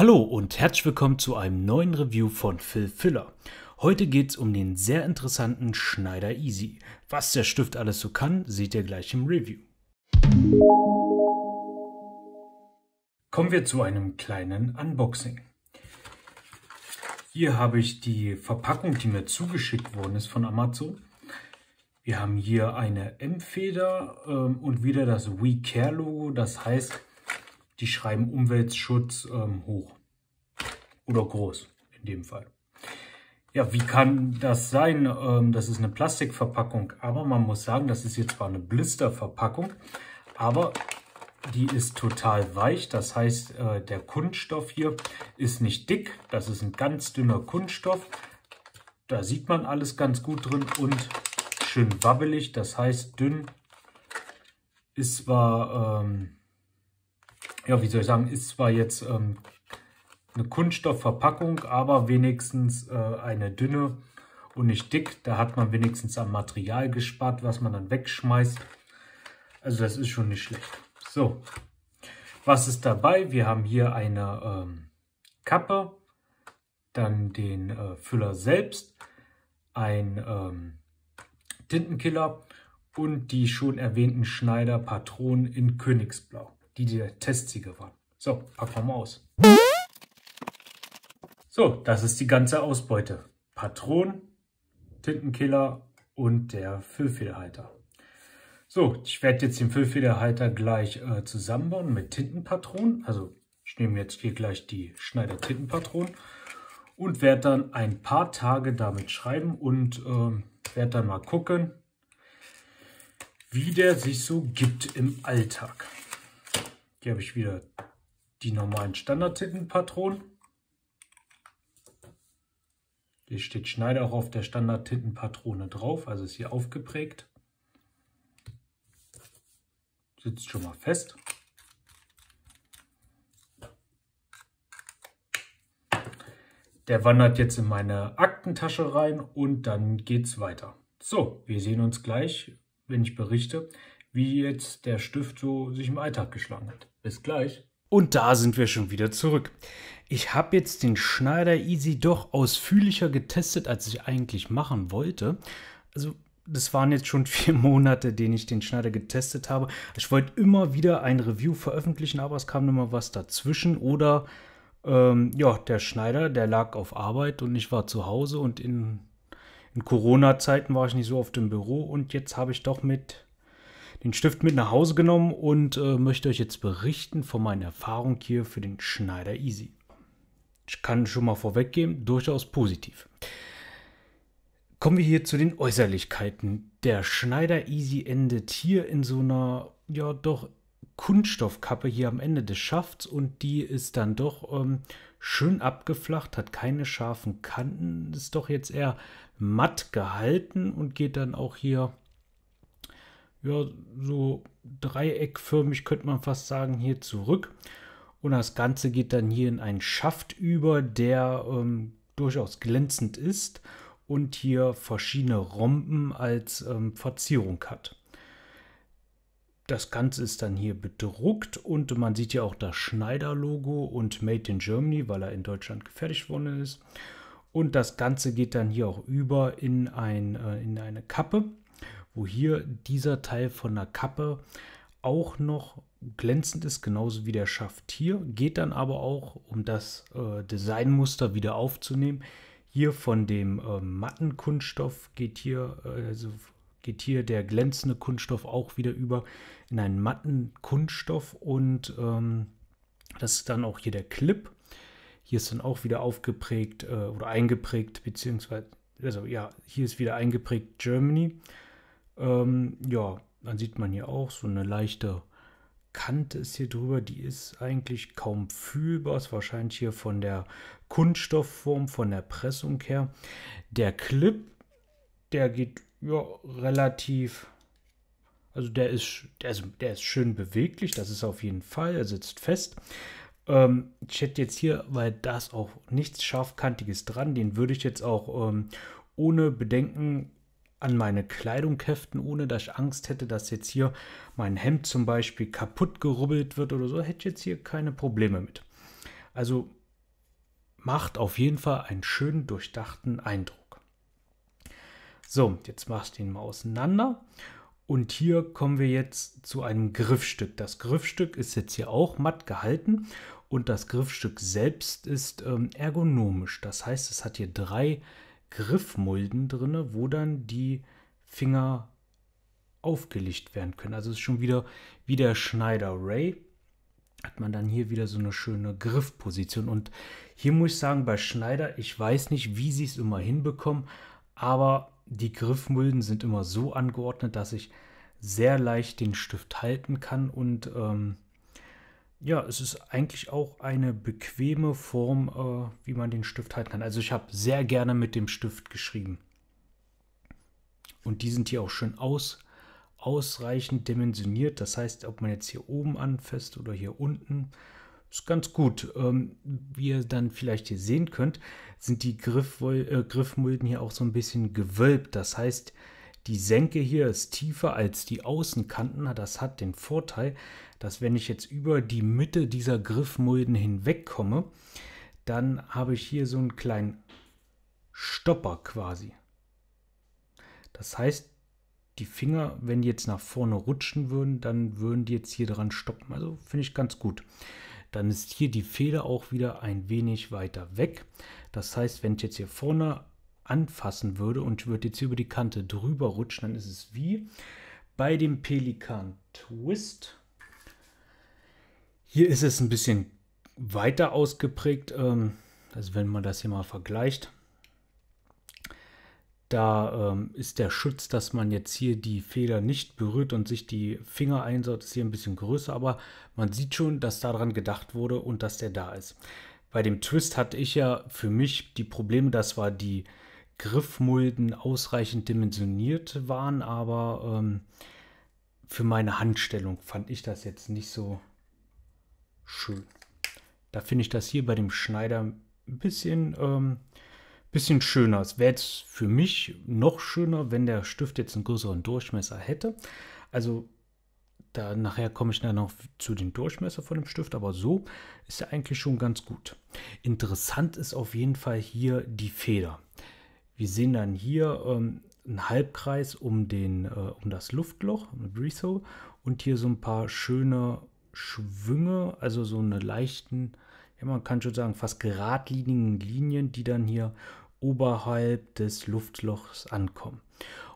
Hallo und herzlich willkommen zu einem neuen Review von Phil Filler. Heute geht es um den sehr interessanten Schneider Easy. Was der Stift alles so kann, seht ihr gleich im Review. Kommen wir zu einem kleinen Unboxing. Hier habe ich die Verpackung, die mir zugeschickt worden ist von Amazon. Wir haben hier eine M-Feder ähm, und wieder das We Care Logo. Das heißt, die schreiben Umweltschutz ähm, hoch oder groß in dem Fall. Ja, wie kann das sein? Ähm, das ist eine Plastikverpackung, aber man muss sagen, das ist jetzt zwar eine Blisterverpackung, aber die ist total weich. Das heißt, äh, der Kunststoff hier ist nicht dick. Das ist ein ganz dünner Kunststoff. Da sieht man alles ganz gut drin und schön wabbelig. Das heißt, dünn ist zwar ähm, ja, wie soll ich sagen, ist zwar jetzt ähm, eine Kunststoffverpackung, aber wenigstens äh, eine dünne und nicht dick. Da hat man wenigstens am Material gespart, was man dann wegschmeißt. Also das ist schon nicht schlecht. So, was ist dabei? Wir haben hier eine ähm, Kappe, dann den äh, Füller selbst, ein ähm, Tintenkiller und die schon erwähnten Schneider Patronen in Königsblau die der Testsieger waren. So, packen wir mal aus. So, das ist die ganze Ausbeute. Patron, Tintenkiller und der Füllfederhalter. So, ich werde jetzt den Füllfederhalter gleich äh, zusammenbauen mit Tintenpatronen. Also ich nehme jetzt hier gleich die Schneider Tintenpatronen und werde dann ein paar Tage damit schreiben und äh, werde dann mal gucken, wie der sich so gibt im Alltag. Hier habe ich wieder die normalen standard tintenpatronen Hier steht Schneider auch auf der standard tintenpatrone drauf, also ist hier aufgeprägt. Sitzt schon mal fest. Der wandert jetzt in meine Aktentasche rein und dann geht's weiter. So, wir sehen uns gleich, wenn ich berichte, wie jetzt der Stift so sich im Alltag geschlagen hat. Bis gleich. Und da sind wir schon wieder zurück. Ich habe jetzt den Schneider Easy doch ausführlicher getestet, als ich eigentlich machen wollte. Also das waren jetzt schon vier Monate, den ich den Schneider getestet habe. Ich wollte immer wieder ein Review veröffentlichen, aber es kam immer was dazwischen. Oder ähm, ja, der Schneider, der lag auf Arbeit und ich war zu Hause und in, in Corona-Zeiten war ich nicht so oft im Büro und jetzt habe ich doch mit den Stift mit nach Hause genommen und äh, möchte euch jetzt berichten von meiner Erfahrung hier für den Schneider Easy. Ich kann schon mal vorweggeben, durchaus positiv. Kommen wir hier zu den Äußerlichkeiten. Der Schneider Easy endet hier in so einer, ja doch, Kunststoffkappe hier am Ende des Schafts und die ist dann doch ähm, schön abgeflacht, hat keine scharfen Kanten, ist doch jetzt eher matt gehalten und geht dann auch hier ja, so dreieckförmig könnte man fast sagen, hier zurück. Und das Ganze geht dann hier in einen Schaft über, der ähm, durchaus glänzend ist und hier verschiedene Rompen als ähm, Verzierung hat. Das Ganze ist dann hier bedruckt und man sieht ja auch das Schneider-Logo und Made in Germany, weil er in Deutschland gefertigt worden ist. Und das Ganze geht dann hier auch über in, ein, äh, in eine Kappe wo hier dieser Teil von der Kappe auch noch glänzend ist, genauso wie der Schaft hier, geht dann aber auch, um das äh, Designmuster wieder aufzunehmen. Hier von dem äh, matten Kunststoff geht hier, äh, also geht hier der glänzende Kunststoff auch wieder über in einen matten Kunststoff und ähm, das ist dann auch hier der Clip. Hier ist dann auch wieder aufgeprägt äh, oder eingeprägt, beziehungsweise, also ja, hier ist wieder eingeprägt Germany ähm, ja, dann sieht man hier auch so eine leichte Kante ist hier drüber, die ist eigentlich kaum fühlbar, ist wahrscheinlich hier von der Kunststoffform, von der Pressung her. Der Clip, der geht ja, relativ, also der ist, der ist, der ist schön beweglich, das ist auf jeden Fall, er sitzt fest. Ähm, ich hätte jetzt hier, weil das auch nichts scharfkantiges dran, den würde ich jetzt auch ähm, ohne Bedenken an meine Kleidung käften, ohne dass ich Angst hätte, dass jetzt hier mein Hemd zum Beispiel kaputt gerubbelt wird oder so, hätte ich jetzt hier keine Probleme mit. Also macht auf jeden Fall einen schönen durchdachten Eindruck. So, jetzt machst du ihn mal auseinander. Und hier kommen wir jetzt zu einem Griffstück. Das Griffstück ist jetzt hier auch matt gehalten und das Griffstück selbst ist ähm, ergonomisch. Das heißt, es hat hier drei Griffmulden drin, wo dann die Finger aufgelegt werden können. Also es ist schon wieder wie der Schneider Ray. Hat man dann hier wieder so eine schöne Griffposition. Und hier muss ich sagen, bei Schneider, ich weiß nicht, wie sie es immer hinbekommen, aber die Griffmulden sind immer so angeordnet, dass ich sehr leicht den Stift halten kann und ähm, ja, es ist eigentlich auch eine bequeme Form, äh, wie man den Stift halten kann. Also ich habe sehr gerne mit dem Stift geschrieben. Und die sind hier auch schön aus, ausreichend dimensioniert. Das heißt, ob man jetzt hier oben anfasst oder hier unten, ist ganz gut. Ähm, wie ihr dann vielleicht hier sehen könnt, sind die Griffwoll äh, Griffmulden hier auch so ein bisschen gewölbt. Das heißt, die Senke hier ist tiefer als die Außenkanten. Das hat den Vorteil, dass wenn ich jetzt über die Mitte dieser Griffmulden hinwegkomme, dann habe ich hier so einen kleinen Stopper quasi. Das heißt, die Finger, wenn die jetzt nach vorne rutschen würden, dann würden die jetzt hier dran stoppen. Also finde ich ganz gut. Dann ist hier die Feder auch wieder ein wenig weiter weg. Das heißt, wenn ich jetzt hier vorne anfassen würde und würde jetzt über die Kante drüber rutschen, dann ist es wie bei dem Pelikan Twist. Hier ist es ein bisschen weiter ausgeprägt, ähm, also wenn man das hier mal vergleicht. Da ähm, ist der Schutz, dass man jetzt hier die Feder nicht berührt und sich die Finger einsaut, ist hier ein bisschen größer, aber man sieht schon, dass daran gedacht wurde und dass der da ist bei dem Twist hatte ich ja für mich die Probleme, das war die Griffmulden ausreichend dimensioniert waren, aber ähm, für meine Handstellung fand ich das jetzt nicht so schön. Da finde ich das hier bei dem Schneider ein bisschen, ähm, bisschen schöner. Es wäre jetzt für mich noch schöner, wenn der Stift jetzt einen größeren Durchmesser hätte. Also da nachher komme ich dann noch zu den Durchmesser von dem Stift, aber so ist er eigentlich schon ganz gut. Interessant ist auf jeden Fall hier die Feder. Wir sehen dann hier ähm, einen Halbkreis um, den, äh, um das Luftloch, Breathe und hier so ein paar schöne Schwünge, also so eine leichten, ja, man kann schon sagen, fast geradlinigen Linien, die dann hier oberhalb des Luftlochs ankommen.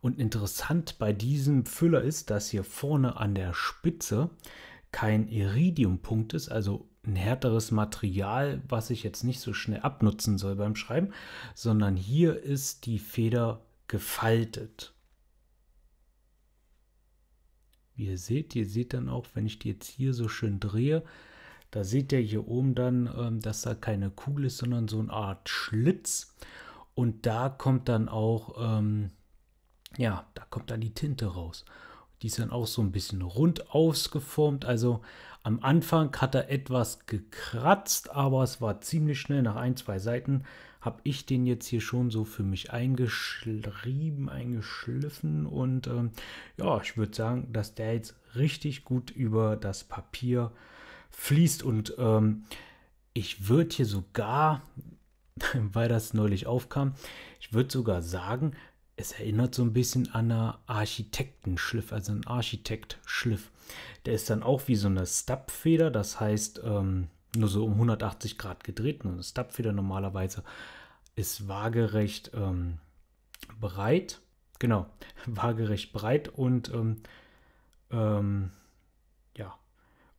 Und interessant bei diesem Füller ist, dass hier vorne an der Spitze kein Iridiumpunkt ist, also ein härteres Material, was ich jetzt nicht so schnell abnutzen soll beim Schreiben, sondern hier ist die Feder gefaltet. Wie ihr seht, ihr seht dann auch, wenn ich die jetzt hier so schön drehe, da seht ihr hier oben dann, ähm, dass da keine Kugel ist, sondern so eine Art Schlitz. Und da kommt dann auch, ähm, ja, da kommt dann die Tinte raus. Die ist dann auch so ein bisschen rund ausgeformt. Also am Anfang hat er etwas gekratzt, aber es war ziemlich schnell. Nach ein, zwei Seiten habe ich den jetzt hier schon so für mich eingeschrieben, eingeschliffen. Und ähm, ja, ich würde sagen, dass der jetzt richtig gut über das Papier fließt. Und ähm, ich würde hier sogar, weil das neulich aufkam, ich würde sogar sagen, es erinnert so ein bisschen an einen Architektenschliff, also einen Architektschliff. Der ist dann auch wie so eine Stabfeder, das heißt ähm, nur so um 180 Grad gedreht. Eine Stabfeder normalerweise ist waagerecht ähm, breit, genau, waagerecht breit und ähm, ähm, ja,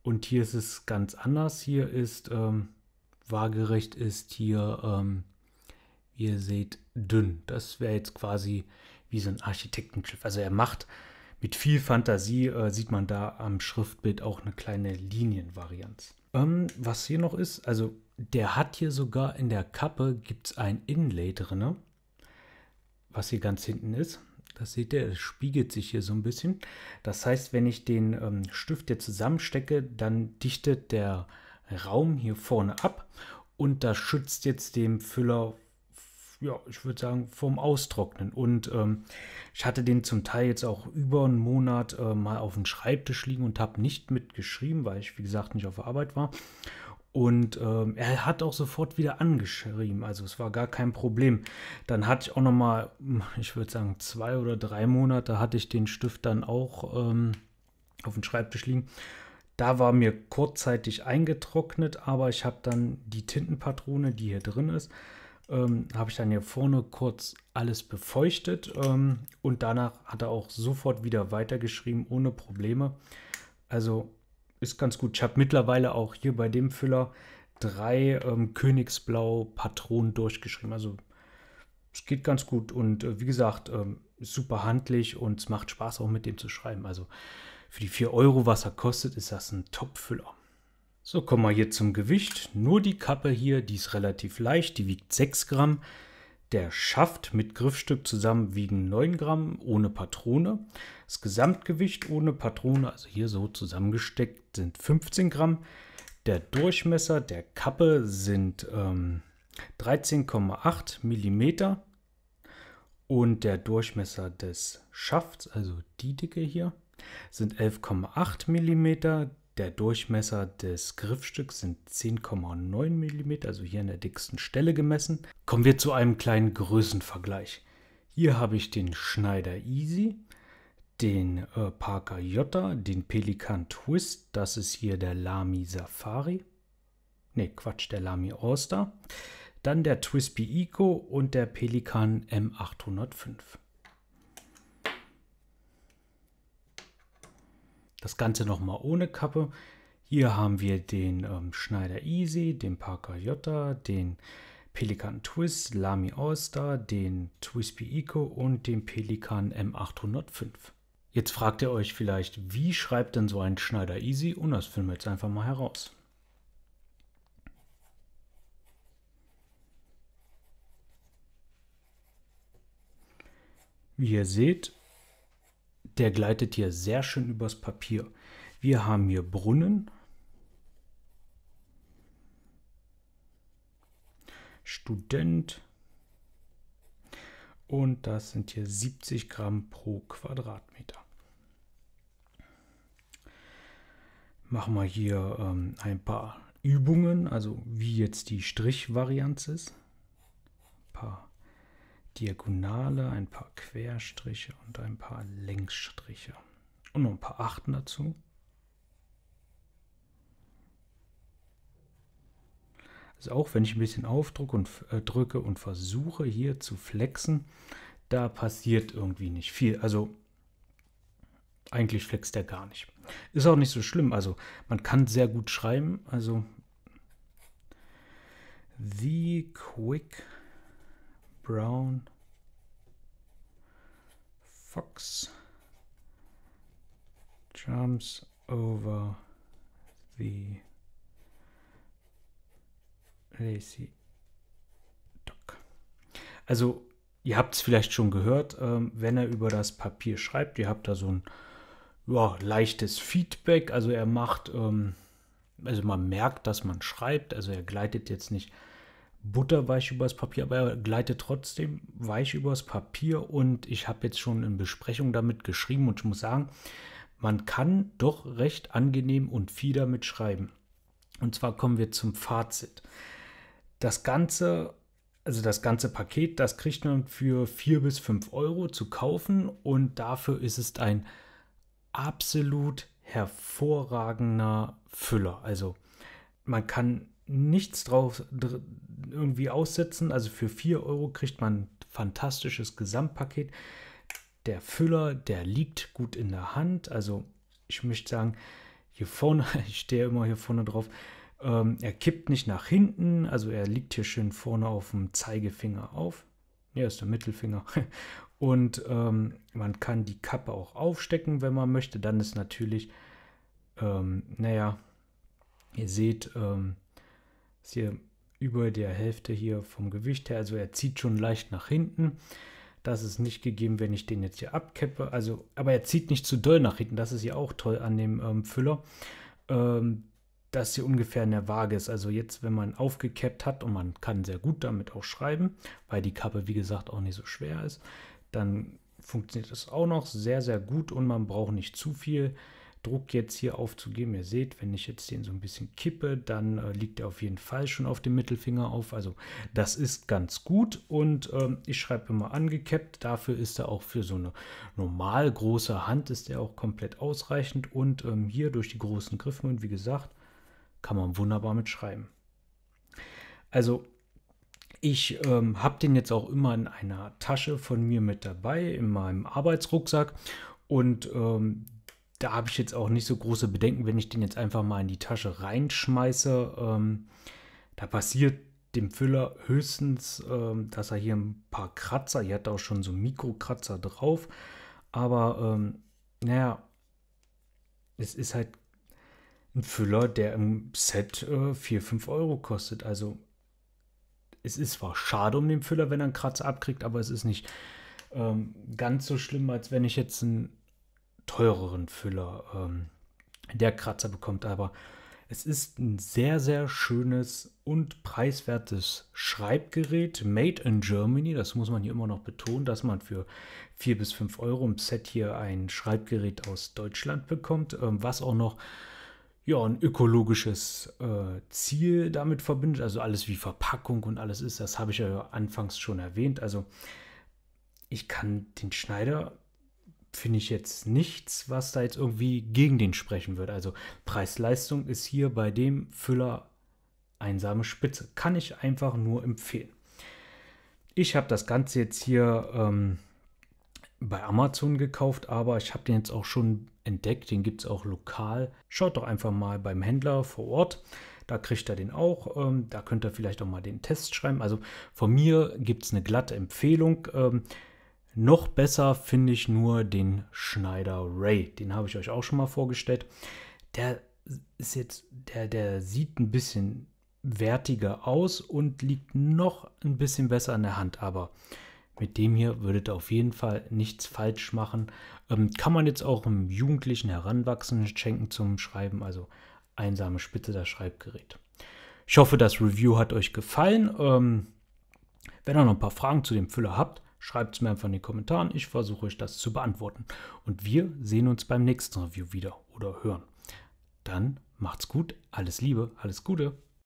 und hier ist es ganz anders. Hier ist ähm, waagerecht ist hier ähm, wie ihr seht, dünn. Das wäre jetzt quasi wie so ein Architektenschiff. Also er macht mit viel Fantasie, äh, sieht man da am Schriftbild auch eine kleine Linienvarianz. Ähm, was hier noch ist, also der hat hier sogar in der Kappe gibt es ein Inlay drin, was hier ganz hinten ist. Das seht ihr, es spiegelt sich hier so ein bisschen. Das heißt, wenn ich den ähm, Stift hier zusammenstecke, dann dichtet der Raum hier vorne ab und das schützt jetzt dem Füller ja, ich würde sagen, vom Austrocknen. Und ähm, ich hatte den zum Teil jetzt auch über einen Monat äh, mal auf dem Schreibtisch liegen und habe nicht mitgeschrieben, weil ich, wie gesagt, nicht auf Arbeit war. Und ähm, er hat auch sofort wieder angeschrieben, also es war gar kein Problem. Dann hatte ich auch noch mal, hm, ich würde sagen zwei oder drei Monate, hatte ich den Stift dann auch ähm, auf dem Schreibtisch liegen. Da war mir kurzzeitig eingetrocknet, aber ich habe dann die Tintenpatrone, die hier drin ist, ähm, habe ich dann hier vorne kurz alles befeuchtet ähm, und danach hat er auch sofort wieder weitergeschrieben, ohne Probleme. Also ist ganz gut. Ich habe mittlerweile auch hier bei dem Füller drei ähm, Königsblau Patronen durchgeschrieben. Also es geht ganz gut und äh, wie gesagt, ähm, super handlich und es macht Spaß auch mit dem zu schreiben. Also für die 4 Euro, was er kostet, ist das ein Top-Füller. So, kommen wir hier zum Gewicht. Nur die Kappe hier, die ist relativ leicht, die wiegt 6 Gramm. Der Schaft mit Griffstück zusammen wiegen 9 Gramm ohne Patrone. Das Gesamtgewicht ohne Patrone, also hier so zusammengesteckt, sind 15 Gramm. Der Durchmesser der Kappe sind ähm, 13,8 Millimeter und der Durchmesser des Schafts, also die Dicke hier, sind 11,8 Millimeter. Der Durchmesser des Griffstücks sind 10,9 mm, also hier an der dicksten Stelle gemessen. Kommen wir zu einem kleinen Größenvergleich. Hier habe ich den Schneider Easy, den äh, Parker Jotta, den Pelikan Twist, das ist hier der Lamy Safari. Ne, Quatsch, der Lamy Orster. Dann der Twispy Eco und der Pelikan M805. Das Ganze nochmal ohne Kappe. Hier haben wir den ähm, Schneider Easy, den Parker Jota, den Pelikan Twist, Lamy Allstar, den Twispy Eco und den Pelikan M805. Jetzt fragt ihr euch vielleicht, wie schreibt denn so ein Schneider Easy? Und das finden wir jetzt einfach mal heraus. Wie ihr seht, der gleitet hier sehr schön übers Papier. Wir haben hier Brunnen, Student und das sind hier 70 Gramm pro Quadratmeter. Machen wir hier ähm, ein paar Übungen, also wie jetzt die Strichvarianz ist. Ein paar Diagonale, ein paar Querstriche und ein paar Längsstriche. Und noch ein paar Achten dazu. Also auch wenn ich ein bisschen aufdrücke und äh, drücke und versuche hier zu flexen, da passiert irgendwie nicht viel. Also eigentlich flext der gar nicht. Ist auch nicht so schlimm. Also man kann sehr gut schreiben. Also The Quick Brown, Fox jumps over the Lazy Dock. Also, ihr habt es vielleicht schon gehört, ähm, wenn er über das Papier schreibt, ihr habt da so ein ja, leichtes Feedback. Also, er macht, ähm, also man merkt, dass man schreibt, also er gleitet jetzt nicht Butter weich übers Papier, aber er gleitet trotzdem weich übers Papier und ich habe jetzt schon in Besprechung damit geschrieben und ich muss sagen, man kann doch recht angenehm und viel damit schreiben. Und zwar kommen wir zum Fazit. Das ganze, also das ganze Paket, das kriegt man für 4 bis 5 Euro zu kaufen und dafür ist es ein absolut hervorragender Füller. Also man kann nichts drauf irgendwie aussetzen. Also für 4 Euro kriegt man ein fantastisches Gesamtpaket. Der Füller, der liegt gut in der Hand. Also ich möchte sagen, hier vorne, ich stehe immer hier vorne drauf, ähm, er kippt nicht nach hinten. Also er liegt hier schön vorne auf dem Zeigefinger auf. Ja, ist der Mittelfinger. Und ähm, man kann die Kappe auch aufstecken, wenn man möchte. Dann ist natürlich, ähm, naja, ihr seht, ähm, ist hier über der Hälfte hier vom Gewicht her, also er zieht schon leicht nach hinten. Das ist nicht gegeben, wenn ich den jetzt hier abkeppe. Also, aber er zieht nicht zu doll nach hinten. Das ist ja auch toll an dem ähm, Füller. Ähm, dass hier ungefähr in der Waage ist. Also jetzt, wenn man aufgekappt hat und man kann sehr gut damit auch schreiben, weil die Kappe, wie gesagt, auch nicht so schwer ist, dann funktioniert es auch noch sehr, sehr gut und man braucht nicht zu viel. Druck jetzt hier aufzugeben. Ihr seht, wenn ich jetzt den so ein bisschen kippe, dann äh, liegt er auf jeden Fall schon auf dem Mittelfinger auf. Also das ist ganz gut und ähm, ich schreibe immer angekappt. Dafür ist er auch für so eine normal große Hand ist er auch komplett ausreichend und ähm, hier durch die großen Griffe und wie gesagt, kann man wunderbar mit schreiben. Also ich ähm, habe den jetzt auch immer in einer Tasche von mir mit dabei, in meinem Arbeitsrucksack. Und ähm, da habe ich jetzt auch nicht so große Bedenken, wenn ich den jetzt einfach mal in die Tasche reinschmeiße. Ähm, da passiert dem Füller höchstens, ähm, dass er hier ein paar Kratzer, hier hat auch schon so Mikrokratzer drauf, aber ähm, naja, es ist halt ein Füller, der im Set äh, 4, 5 Euro kostet. Also es ist zwar schade um den Füller, wenn er einen Kratzer abkriegt, aber es ist nicht ähm, ganz so schlimm, als wenn ich jetzt einen teureren Füller ähm, der Kratzer bekommt. Aber es ist ein sehr, sehr schönes und preiswertes Schreibgerät, made in Germany. Das muss man hier immer noch betonen, dass man für 4 bis 5 Euro im Set hier ein Schreibgerät aus Deutschland bekommt, ähm, was auch noch ja, ein ökologisches äh, Ziel damit verbindet. Also alles wie Verpackung und alles ist, das habe ich ja anfangs schon erwähnt. Also ich kann den Schneider finde ich jetzt nichts, was da jetzt irgendwie gegen den sprechen wird. Also Preis-Leistung ist hier bei dem Füller einsame Spitze. Kann ich einfach nur empfehlen. Ich habe das Ganze jetzt hier ähm, bei Amazon gekauft, aber ich habe den jetzt auch schon entdeckt. Den gibt es auch lokal. Schaut doch einfach mal beim Händler vor Ort. Da kriegt er den auch. Ähm, da könnt ihr vielleicht auch mal den Test schreiben. Also von mir gibt es eine glatte Empfehlung. Ähm, noch besser finde ich nur den Schneider Ray. Den habe ich euch auch schon mal vorgestellt. Der ist jetzt, der, der sieht ein bisschen wertiger aus und liegt noch ein bisschen besser an der Hand. Aber mit dem hier würdet ihr auf jeden Fall nichts falsch machen. Ähm, kann man jetzt auch im Jugendlichen Heranwachsenden schenken zum Schreiben. Also einsame Spitze, das Schreibgerät. Ich hoffe, das Review hat euch gefallen. Ähm, wenn ihr noch ein paar Fragen zu dem Füller habt, Schreibt es mir einfach in die Kommentare. Ich versuche euch das zu beantworten. Und wir sehen uns beim nächsten Review wieder oder hören. Dann macht's gut, alles Liebe, alles Gute.